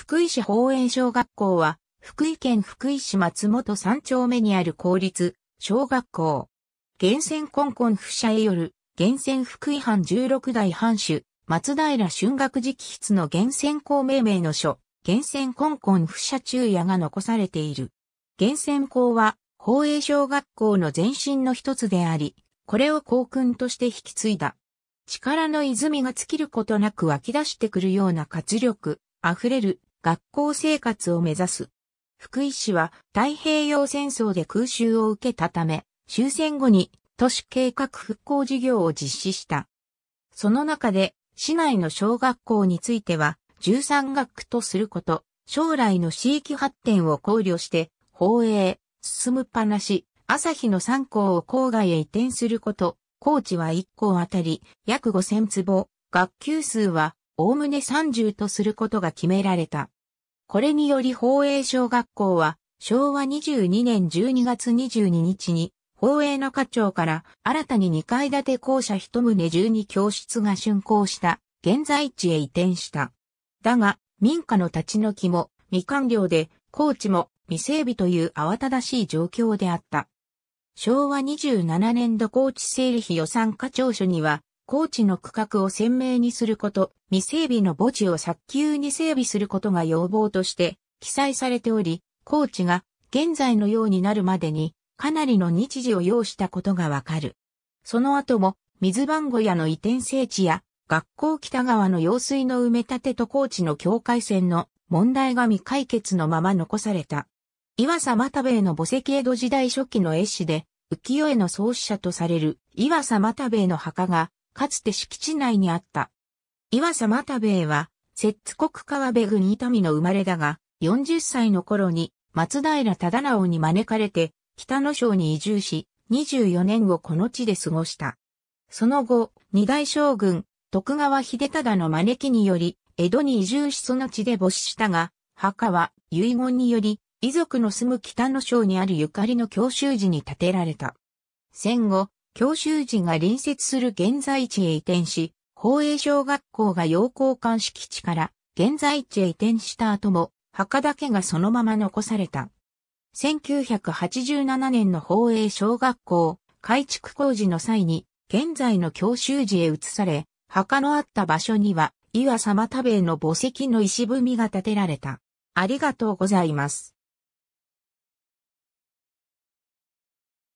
福井市法園小学校は、福井県福井市松本三丁目にある公立、小学校。源泉コンコン不社へよる、源泉福井藩16代藩主、松平春学直筆の源泉校命名の書、源泉コンコン不社中夜が残されている。源泉校は、法営小学校の前身の一つであり、これを校訓として引き継いだ。力の泉が尽きることなく湧き出してくるような活力、溢れる学校生活を目指す。福井市は太平洋戦争で空襲を受けたため、終戦後に都市計画復興事業を実施した。その中で市内の小学校については13学区とすること、将来の地域発展を考慮して、放映、進むぱなし、朝日の3校を郊外へ移転すること、高知は1校あたり約5000坪、学級数は概ね30とすることが決められた。これにより法営小学校は昭和22年12月22日に法営の課長から新たに2階建て校舎一棟12教室が竣工した現在地へ移転した。だが民家の立ち退きも未完了で高知も未整備という慌ただしい状況であった。昭和27年度高知整理費予算課長書には高地の区画を鮮明にすること、未整備の墓地を早急に整備することが要望として記載されており、高地が現在のようになるまでにかなりの日時を要したことがわかる。その後も水番小屋の移転整地や学校北側の用水の埋め立てと高地の境界線の問題が未解決のまま残された。岩佐又兵衛の墓石江戸時代初期の絵師で、浮世絵の創始者とされる岩佐又兵衛の墓がかつて敷地内にあった。岩佐又兵衛は、摂津国川辺郡伊丹の生まれだが、40歳の頃に松平忠直に招かれて、北野省に移住し、24年をこの地で過ごした。その後、二代将軍、徳川秀忠の招きにより、江戸に移住しその地で没したが、墓は遺言により、遺族の住む北野省にあるゆかりの教習寺に建てられた。戦後、教習寺が隣接する現在地へ移転し、法営小学校が陽光館敷地から現在地へ移転した後も、墓だけがそのまま残された。1987年の法営小学校改築工事の際に、現在の教習寺へ移され、墓のあった場所には、岩様田兵衛の墓石の石踏みが建てられた。ありがとうございます。